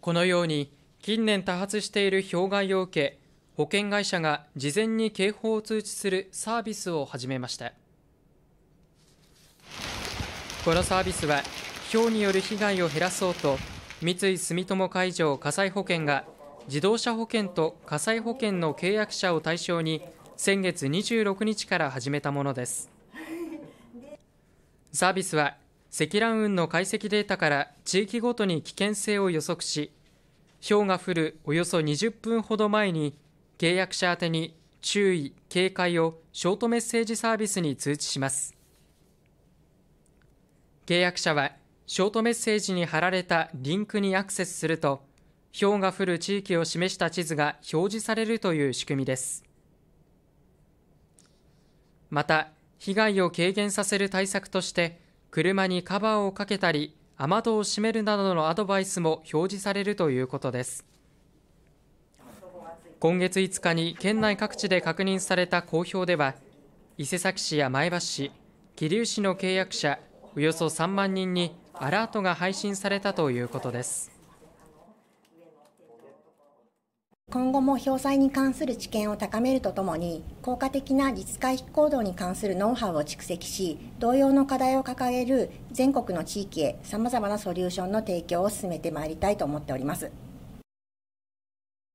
このように近年多発している氷害を受け保険会社が事前に警報を通知するサービスを始めましたこのサービスは氷による被害を減らそうと三井住友海上火災保険が自動車保険と火災保険の契約者を対象に先月26日から始めたものですサービスは積乱雲の解析データから地域ごとに危険性を予測し、氷が降るおよそ20分ほど前に契約者宛に注意・警戒をショートメッセージサービスに通知します。契約者はショートメッセージに貼られたリンクにアクセスすると、氷が降る地域を示した地図が表示されるという仕組みです。また、被害を軽減させる対策として、車にカバーをかけたり雨戸を閉めるなどのアドバイスも表示されるということです今月5日に県内各地で確認された公表では伊勢崎市や前橋市桐生市の契約者およそ3万人にアラートが配信されたということです今後も氷災に関する知見を高めるとともに効果的な自治会行動に関するノウハウを蓄積し同様の課題を掲げる全国の地域へさまざまなソリューションの提供を進めてまいりたいと思っております。